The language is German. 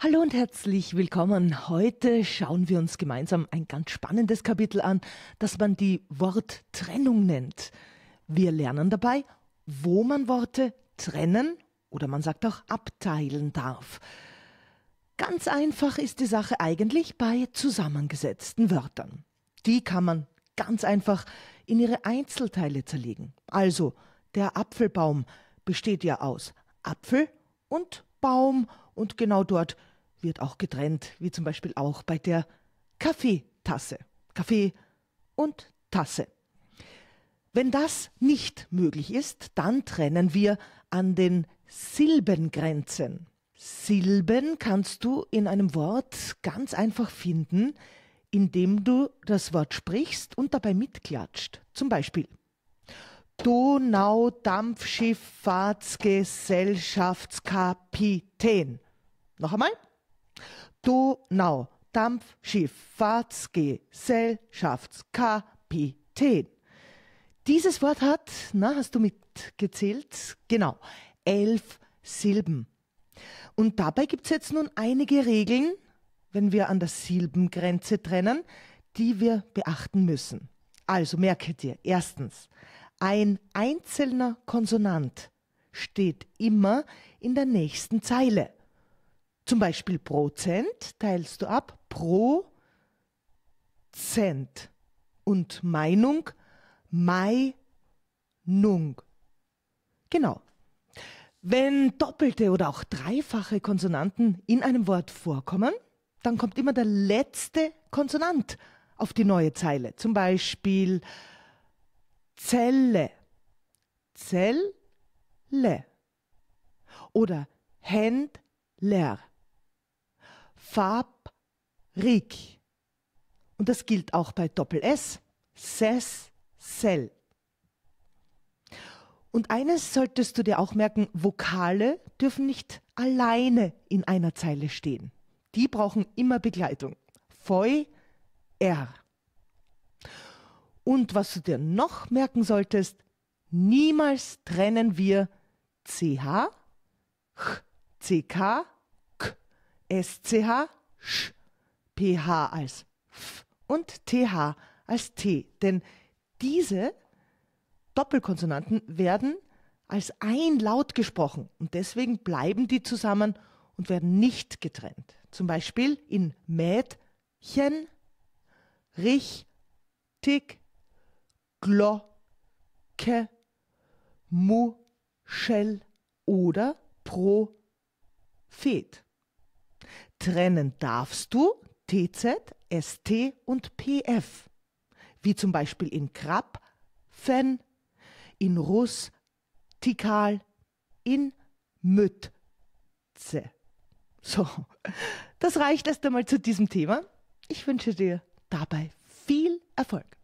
Hallo und herzlich willkommen. Heute schauen wir uns gemeinsam ein ganz spannendes Kapitel an, das man die Worttrennung nennt. Wir lernen dabei, wo man Worte trennen oder man sagt auch abteilen darf. Ganz einfach ist die Sache eigentlich bei zusammengesetzten Wörtern. Die kann man ganz einfach in ihre Einzelteile zerlegen. Also, der Apfelbaum besteht ja aus Apfel und Baum und genau dort wird auch getrennt, wie zum Beispiel auch bei der Kaffeetasse. Kaffee und Tasse. Wenn das nicht möglich ist, dann trennen wir an den Silbengrenzen. Silben kannst du in einem Wort ganz einfach finden, indem du das Wort sprichst und dabei mitklatscht. Zum Beispiel Donaudampfschifffahrtsgesellschaftskapitän. Noch einmal. Donau, Dampfschifffahrtsgesellschaftskapitän. Dieses Wort hat, na, hast du mitgezählt? Genau, elf Silben. Und dabei gibt es jetzt nun einige Regeln, wenn wir an der Silbengrenze trennen, die wir beachten müssen. Also merke dir, erstens, ein einzelner Konsonant steht immer in der nächsten Zeile. Zum Beispiel Prozent teilst du ab pro Cent und Meinung Meinung. Genau. Wenn doppelte oder auch dreifache Konsonanten in einem Wort vorkommen, dann kommt immer der letzte Konsonant auf die neue Zeile. Zum Beispiel Zelle, Zelle oder Händler, Fabrik. Und das gilt auch bei Doppel-S. Ses, Sel. Und eines solltest du dir auch merken, Vokale dürfen nicht alleine in einer Zeile stehen. Die brauchen immer Begleitung. Feu, R. Und was du dir noch merken solltest, niemals trennen wir CH, CK SCH, Sch, PH als F und TH als T. Denn diese Doppelkonsonanten werden als ein Laut gesprochen und deswegen bleiben die zusammen und werden nicht getrennt. Zum Beispiel in Mädchen, richtig, Glocke, Muschel oder Prophet. Trennen darfst du TZ, ST und PF, wie zum Beispiel in Krab, Fen, in Rus, Tikal, in Mütze. So, das reicht erst einmal zu diesem Thema. Ich wünsche dir dabei viel Erfolg.